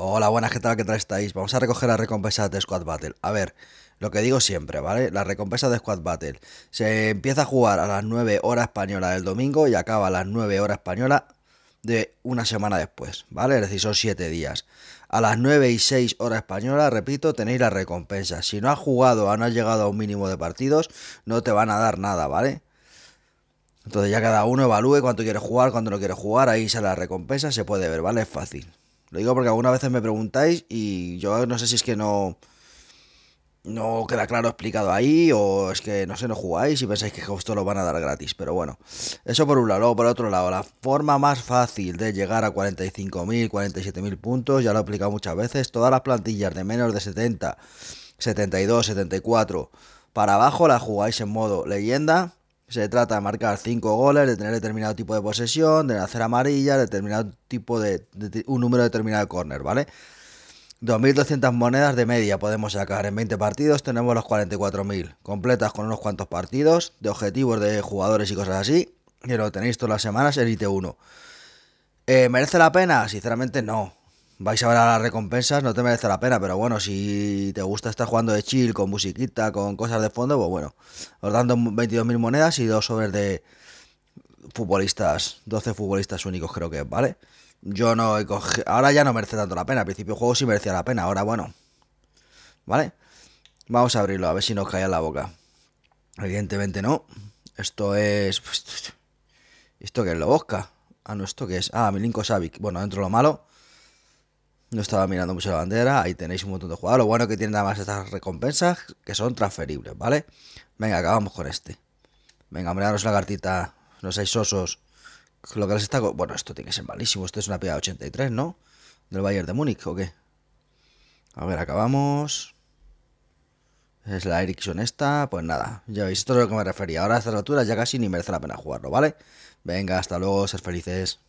Hola, buenas, ¿qué tal? ¿Qué tal estáis? Vamos a recoger las recompensas de Squad Battle. A ver, lo que digo siempre, ¿vale? Las recompensas de Squad Battle. Se empieza a jugar a las 9 horas española del domingo y acaba a las 9 horas española de una semana después, ¿vale? Es decir, son 7 días. A las 9 y 6 horas españolas, repito, tenéis las recompensas. Si no has jugado o no has llegado a un mínimo de partidos, no te van a dar nada, ¿vale? Entonces ya cada uno evalúe cuánto quiere jugar, cuánto no quiere jugar, ahí sale la recompensa, se puede ver, ¿vale? Es fácil. Lo digo porque algunas veces me preguntáis y yo no sé si es que no no queda claro explicado ahí o es que no sé, no jugáis y pensáis que justo lo van a dar gratis. Pero bueno, eso por un lado. Luego por otro lado, la forma más fácil de llegar a 45.000, 47.000 puntos, ya lo he explicado muchas veces, todas las plantillas de menos de 70, 72, 74 para abajo las jugáis en modo leyenda se trata de marcar cinco goles, de tener determinado tipo de posesión, de hacer amarillas, determinado tipo de, un número determinado de córner, ¿vale? 2.200 monedas de media podemos sacar. En 20 partidos tenemos los 44.000. Completas con unos cuantos partidos, de objetivos de jugadores y cosas así. Y lo tenéis todas las semanas, it 1. Eh, ¿Merece la pena? Sinceramente no vais a ver las recompensas, no te merece la pena, pero bueno, si te gusta estar jugando de chill, con musiquita, con cosas de fondo, pues bueno, os dando 22.000 monedas y dos sobres de futbolistas, 12 futbolistas únicos creo que, ¿vale? Yo no he cogido, ahora ya no merece tanto la pena, al principio juego sí merecía la pena, ahora bueno, ¿vale? Vamos a abrirlo, a ver si nos cae en la boca. Evidentemente no, esto es... ¿Esto qué es? ¿Lo Bosca? Ah, no, ¿esto qué es? Ah, Milinko Savic, bueno, dentro lo malo... No estaba mirando mucho la bandera. Ahí tenéis un montón de jugadores. Lo bueno que tienen además estas recompensas que son transferibles, ¿vale? Venga, acabamos con este. Venga, daros la cartita. No seáis osos. Lo que les está... Bueno, esto tiene que ser malísimo. Esto es una de 83, ¿no? Del Bayern de Múnich, ¿o qué? A ver, acabamos. Es la Ericsson esta. Pues nada, ya veis, esto es lo que me refería. Ahora a estas alturas ya casi ni merece la pena jugarlo, ¿vale? Venga, hasta luego, ser felices.